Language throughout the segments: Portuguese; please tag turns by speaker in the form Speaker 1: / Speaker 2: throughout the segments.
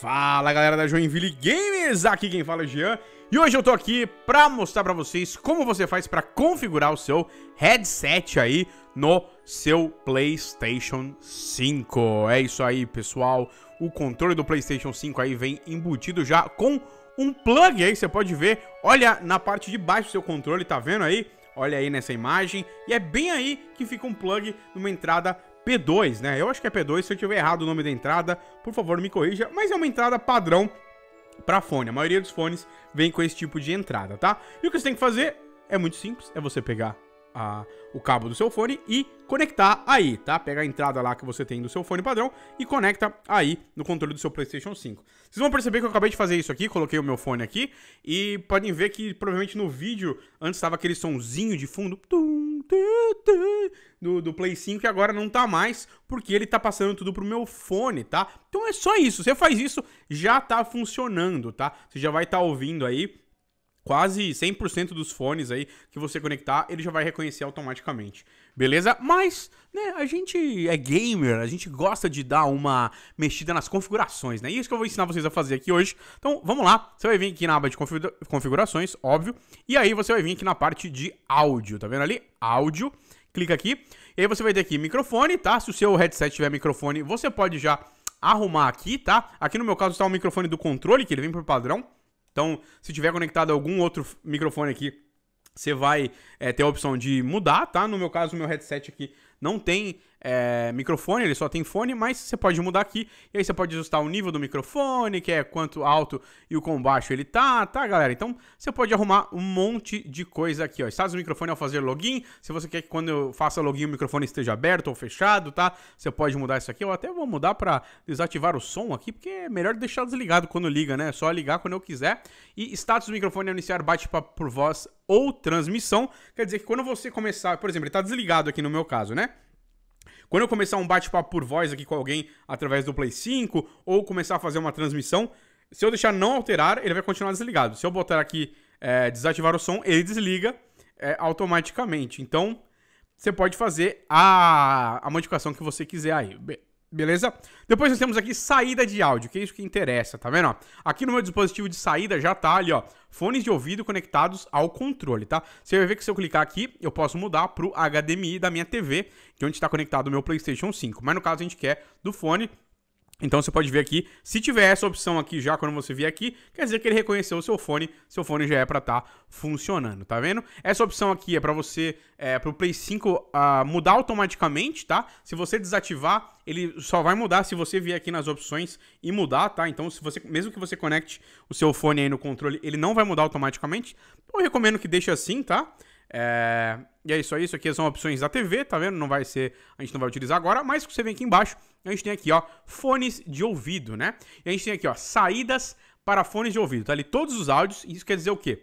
Speaker 1: Fala galera da Joinville Games, aqui quem fala é o Jean E hoje eu tô aqui pra mostrar pra vocês como você faz pra configurar o seu headset aí no seu Playstation 5 É isso aí pessoal, o controle do Playstation 5 aí vem embutido já com um plug aí, você pode ver Olha na parte de baixo do seu controle, tá vendo aí? Olha aí nessa imagem, e é bem aí que fica um plug numa entrada P2, né? Eu acho que é P2, se eu tiver errado o nome da entrada, por favor me corrija, mas é uma entrada padrão para fone. A maioria dos fones vem com esse tipo de entrada, tá? E o que você tem que fazer é muito simples, é você pegar a, o cabo do seu fone e conectar aí, tá? Pega a entrada lá que você tem do seu fone padrão e conecta aí no controle do seu PlayStation 5. Vocês vão perceber que eu acabei de fazer isso aqui, coloquei o meu fone aqui e podem ver que provavelmente no vídeo antes estava aquele sonzinho de fundo do, do Play 5 e agora não tá mais porque ele tá passando tudo pro meu fone, tá? Então é só isso, você faz isso, já tá funcionando, tá? Você já vai estar tá ouvindo aí quase 100% dos fones aí que você conectar, ele já vai reconhecer automaticamente. Beleza? Mas, né, a gente é gamer, a gente gosta de dar uma mexida nas configurações, né? E é isso que eu vou ensinar vocês a fazer aqui hoje. Então, vamos lá. Você vai vir aqui na aba de configurações, óbvio. E aí você vai vir aqui na parte de áudio, tá vendo ali? Áudio. Clica aqui. E aí você vai ter aqui microfone, tá? Se o seu headset tiver microfone, você pode já arrumar aqui, tá? Aqui no meu caso está o microfone do controle, que ele vem por padrão. Então, se tiver conectado algum outro microfone aqui, você vai é, ter a opção de mudar, tá? No meu caso, o meu headset aqui não tem é, microfone, ele só tem fone, mas você pode mudar aqui. E aí você pode ajustar o nível do microfone, que é quanto alto e o quão baixo ele tá, tá, galera? Então você pode arrumar um monte de coisa aqui, ó. Status do microfone ao fazer login. Se você quer que quando eu faça login o microfone esteja aberto ou fechado, tá? Você pode mudar isso aqui. Eu até vou mudar para desativar o som aqui, porque é melhor deixar desligado quando liga, né? É só ligar quando eu quiser. E status do microfone é iniciar bate-papo por voz ou transmissão. Quer dizer que quando você começar, por exemplo, ele tá desligado aqui no meu caso, né? Quando eu começar um bate-papo por voz aqui com alguém através do Play 5 ou começar a fazer uma transmissão, se eu deixar não alterar, ele vai continuar desligado. Se eu botar aqui é, desativar o som, ele desliga é, automaticamente. Então, você pode fazer a, a modificação que você quiser aí. Beleza? Depois nós temos aqui saída de áudio, que é isso que interessa, tá vendo? Ó? Aqui no meu dispositivo de saída já tá ali, ó, fones de ouvido conectados ao controle, tá? Você vai ver que se eu clicar aqui, eu posso mudar pro HDMI da minha TV, que é onde está conectado o meu PlayStation 5. Mas no caso a gente quer do fone então você pode ver aqui, se tiver essa opção aqui já quando você vier aqui, quer dizer que ele reconheceu o seu fone, seu fone já é para estar tá funcionando, tá vendo? Essa opção aqui é para você, é, para o Play 5 uh, ah, mudar automaticamente, tá? Se você desativar, ele só vai mudar se você vier aqui nas opções e mudar, tá? Então se você, mesmo que você conecte o seu fone aí no controle, ele não vai mudar automaticamente. eu recomendo que deixe assim, tá? É... E é isso aí, é isso aqui são opções da TV, tá vendo? Não vai ser, a gente não vai utilizar agora, mas você vem aqui embaixo, a gente tem aqui, ó, fones de ouvido, né? E a gente tem aqui, ó, saídas para fones de ouvido, tá ali todos os áudios, isso quer dizer o quê?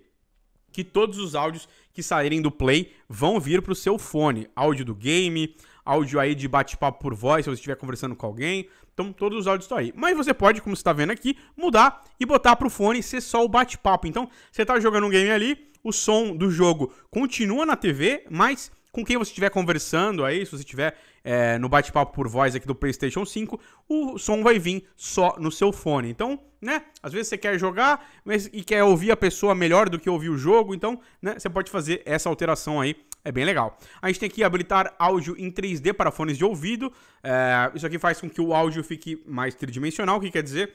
Speaker 1: Que todos os áudios que saírem do Play vão vir para o seu fone. Áudio do game, áudio aí de bate-papo por voz, se você estiver conversando com alguém. Então, todos os áudios estão aí. Mas você pode, como você está vendo aqui, mudar e botar para o fone ser só o bate-papo. Então, você está jogando um game ali, o som do jogo continua na TV, mas com quem você estiver conversando aí, se você estiver é, no bate-papo por voz aqui do PlayStation 5, o som vai vir só no seu fone. Então, né, às vezes você quer jogar mas, e quer ouvir a pessoa melhor do que ouvir o jogo, então, né, você pode fazer essa alteração aí. É bem legal. A gente tem que habilitar áudio em 3D para fones de ouvido. É, isso aqui faz com que o áudio fique mais tridimensional. O que quer dizer?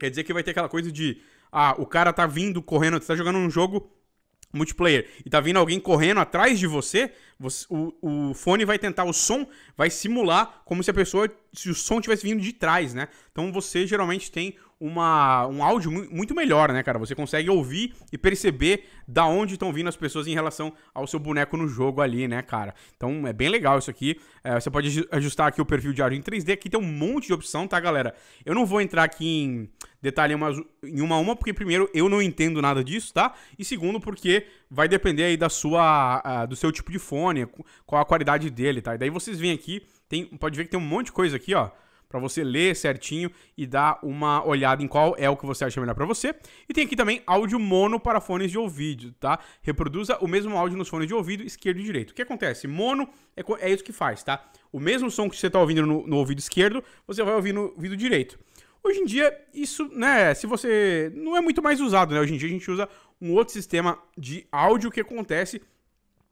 Speaker 1: Quer dizer que vai ter aquela coisa de. Ah, o cara tá vindo correndo, você tá jogando um jogo multiplayer e tá vindo alguém correndo atrás de você, você o, o fone vai tentar, o som vai simular como se a pessoa se o som tivesse vindo de trás, né? Então você geralmente tem uma, um áudio muito melhor, né, cara? Você consegue ouvir e perceber da onde estão vindo as pessoas em relação ao seu boneco no jogo ali, né, cara? Então é bem legal isso aqui. É, você pode ajustar aqui o perfil de áudio em 3D. Aqui tem um monte de opção, tá, galera? Eu não vou entrar aqui em detalhe em uma, em uma a uma, porque primeiro eu não entendo nada disso, tá? E segundo, porque vai depender aí da sua, do seu tipo de fone, qual a qualidade dele, tá? E daí vocês vêm aqui, tem, pode ver que tem um monte de coisa aqui, ó, para você ler certinho e dar uma olhada em qual é o que você acha melhor para você. E tem aqui também áudio mono para fones de ouvido, tá? Reproduza o mesmo áudio nos fones de ouvido esquerdo e direito. O que acontece? Mono é, é isso que faz, tá? O mesmo som que você tá ouvindo no, no ouvido esquerdo, você vai ouvir no ouvido direito. Hoje em dia, isso, né, se você. Não é muito mais usado, né? Hoje em dia a gente usa um outro sistema de áudio que acontece.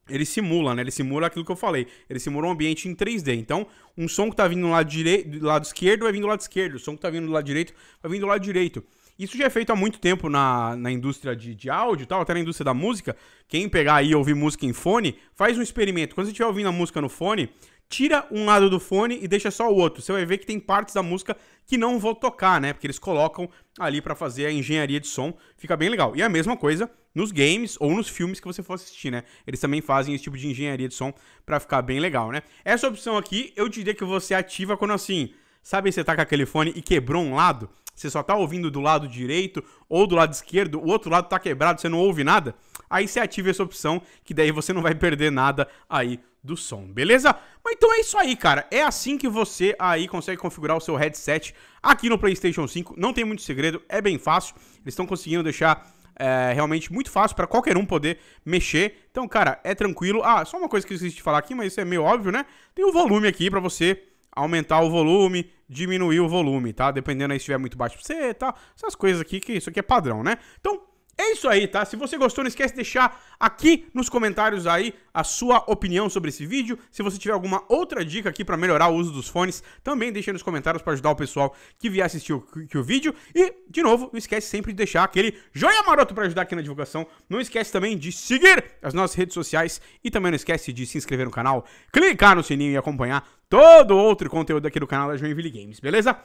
Speaker 1: Ele simula, né? Ele simula aquilo que eu falei. Ele simula um ambiente em 3D. Então, um som que tá vindo do lado, direi... do lado esquerdo vai vindo do lado esquerdo. O som que tá vindo do lado direito vai vindo do lado direito. Isso já é feito há muito tempo na, na indústria de, de áudio e tal, até na indústria da música. Quem pegar aí e ouvir música em fone, faz um experimento. Quando você estiver ouvindo a música no fone, tira um lado do fone e deixa só o outro. Você vai ver que tem partes da música que não vão tocar, né? Porque eles colocam ali para fazer a engenharia de som. Fica bem legal. E a mesma coisa nos games ou nos filmes que você for assistir, né? Eles também fazem esse tipo de engenharia de som para ficar bem legal, né? Essa opção aqui, eu diria que você ativa quando assim, sabe, você tá com aquele fone e quebrou um lado, você só tá ouvindo do lado direito ou do lado esquerdo, o outro lado tá quebrado, você não ouve nada. Aí você ativa essa opção, que daí você não vai perder nada aí do som, beleza? Mas então é isso aí, cara. É assim que você aí consegue configurar o seu headset aqui no PlayStation 5. Não tem muito segredo, é bem fácil. Eles estão conseguindo deixar é, realmente muito fácil para qualquer um poder mexer. Então, cara, é tranquilo. Ah, só uma coisa que eu esqueci de falar aqui, mas isso é meio óbvio, né? Tem o volume aqui para você aumentar o volume, diminuir o volume, tá? Dependendo aí se estiver muito baixo pra você, tá? Essas coisas aqui, que isso aqui é padrão, né? Então, é isso aí, tá? Se você gostou, não esquece de deixar aqui nos comentários aí a sua opinião sobre esse vídeo. Se você tiver alguma outra dica aqui para melhorar o uso dos fones, também deixa nos comentários para ajudar o pessoal que vier assistir o, que, o vídeo. E, de novo, não esquece sempre de deixar aquele joinha maroto para ajudar aqui na divulgação. Não esquece também de seguir as nossas redes sociais e também não esquece de se inscrever no canal, clicar no sininho e acompanhar todo outro conteúdo aqui do canal da Joinville Games, beleza?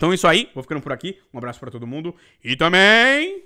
Speaker 1: Então é isso aí, vou ficando por aqui. Um abraço para todo mundo e também.